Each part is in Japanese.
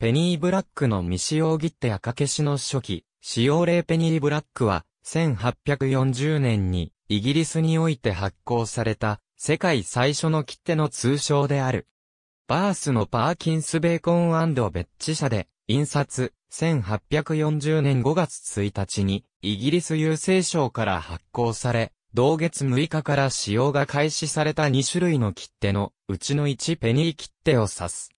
ペニーブラックの未使用切手や掛けしの初期、使用例ペニーブラックは、1840年に、イギリスにおいて発行された、世界最初の切手の通称である。バースのパーキンス・ベーコンベッチ社で、印刷、1840年5月1日に、イギリス郵政省から発行され、同月6日から使用が開始された2種類の切手の、うちの1ペニー切手を指す。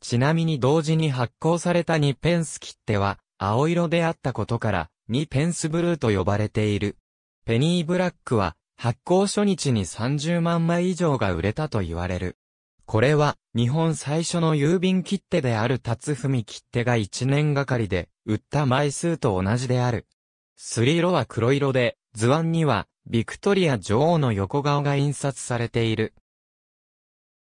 ちなみに同時に発行された2ペンス切手は、青色であったことから、2ペンスブルーと呼ばれている。ペニーブラックは、発行初日に30万枚以上が売れたと言われる。これは、日本最初の郵便切手である辰文切手が1年がかりで、売った枚数と同じである。すり色は黒色で、図案には、ビクトリア女王の横顔が印刷されている。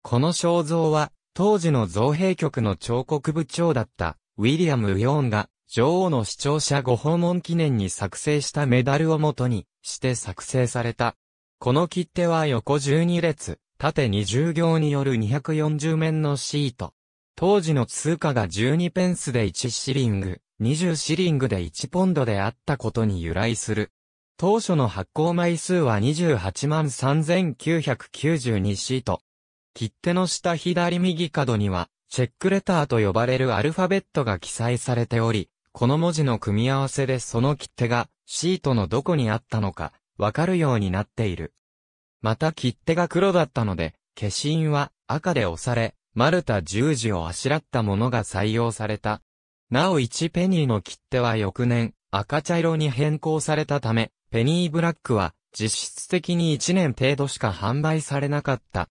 この肖像は、当時の造幣局の彫刻部長だったウィリアム・ウヨーンが女王の視聴者ご訪問記念に作成したメダルをもとにして作成された。この切手は横12列、縦20行による240面のシート。当時の通貨が12ペンスで1シリング、20シリングで1ポンドであったことに由来する。当初の発行枚数は28万3992シート。切手の下左右角には、チェックレターと呼ばれるアルファベットが記載されており、この文字の組み合わせでその切手がシートのどこにあったのかわかるようになっている。また切手が黒だったので、消印は赤で押され、丸太十字をあしらったものが採用された。なお1ペニーの切手は翌年赤茶色に変更されたため、ペニーブラックは実質的に1年程度しか販売されなかった。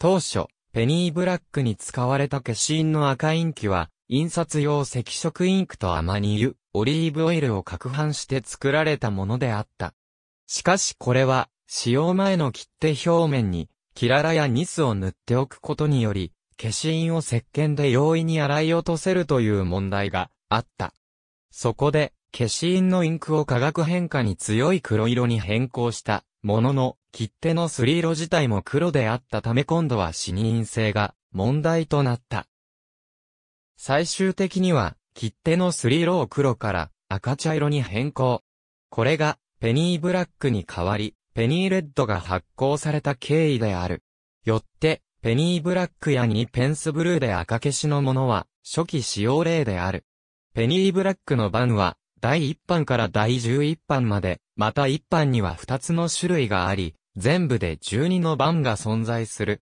当初、ペニーブラックに使われた消印の赤インキは、印刷用赤色インクとアマニ油、オリーブオイルを攪拌して作られたものであった。しかしこれは、使用前の切手表面に、キララやニスを塗っておくことにより、消印を石鹸で容易に洗い落とせるという問題があった。そこで、消印のインクを化学変化に強い黒色に変更したものの、切手のスリ色自体も黒であったため今度は視認性が問題となった。最終的には、切手のスリ色を黒から赤茶色に変更。これがペニーブラックに変わり、ペニーレッドが発行された経緯である。よって、ペニーブラックやーペンスブルーで赤消しのものは、初期使用例である。ペニーブラックの版は、第1版から第11版まで、また1版には2つの種類があり、全部で12の版が存在する。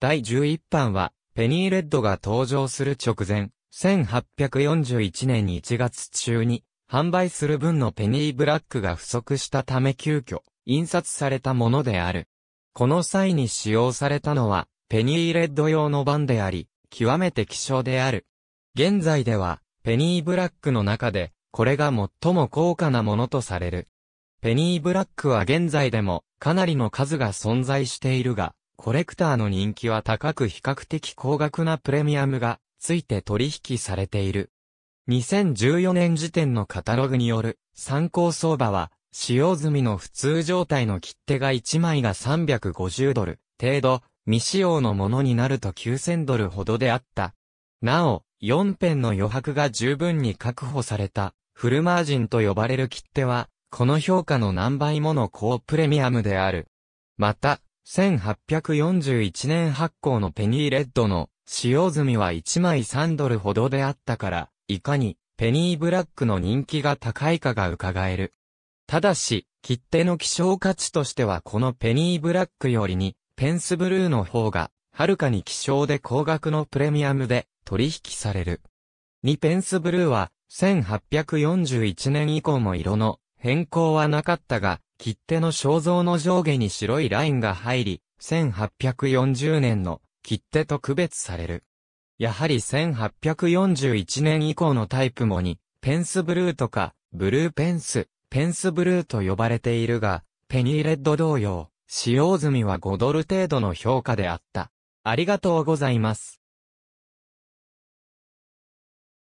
第11版は、ペニーレッドが登場する直前、1841年1月中に、販売する分のペニーブラックが不足したため急遽、印刷されたものである。この際に使用されたのは、ペニーレッド用の版であり、極めて希少である。現在では、ペニーブラックの中で、これが最も高価なものとされる。ペニーブラックは現在でもかなりの数が存在しているが、コレクターの人気は高く比較的高額なプレミアムがついて取引されている。2014年時点のカタログによる参考相場は、使用済みの普通状態の切手が1枚が350ドル程度、未使用のものになると9000ドルほどであった。なお、4ペンの余白が十分に確保された、フルマージンと呼ばれる切手は、この評価の何倍もの高プレミアムである。また、1841年発行のペニーレッドの使用済みは1枚3ドルほどであったから、いかにペニーブラックの人気が高いかが伺える。ただし、切手の希少価値としてはこのペニーブラックよりに、ペンスブルーの方が、はるかに希少で高額のプレミアムで取引される。2ペンスブルーは、1841年以降も色の変更はなかったが、切手の肖像の上下に白いラインが入り、1840年の切手と区別される。やはり1841年以降のタイプもに、ペンスブルーとか、ブルーペンス、ペンスブルーと呼ばれているが、ペニーレッド同様、使用済みは5ドル程度の評価であった。ありがとうございます。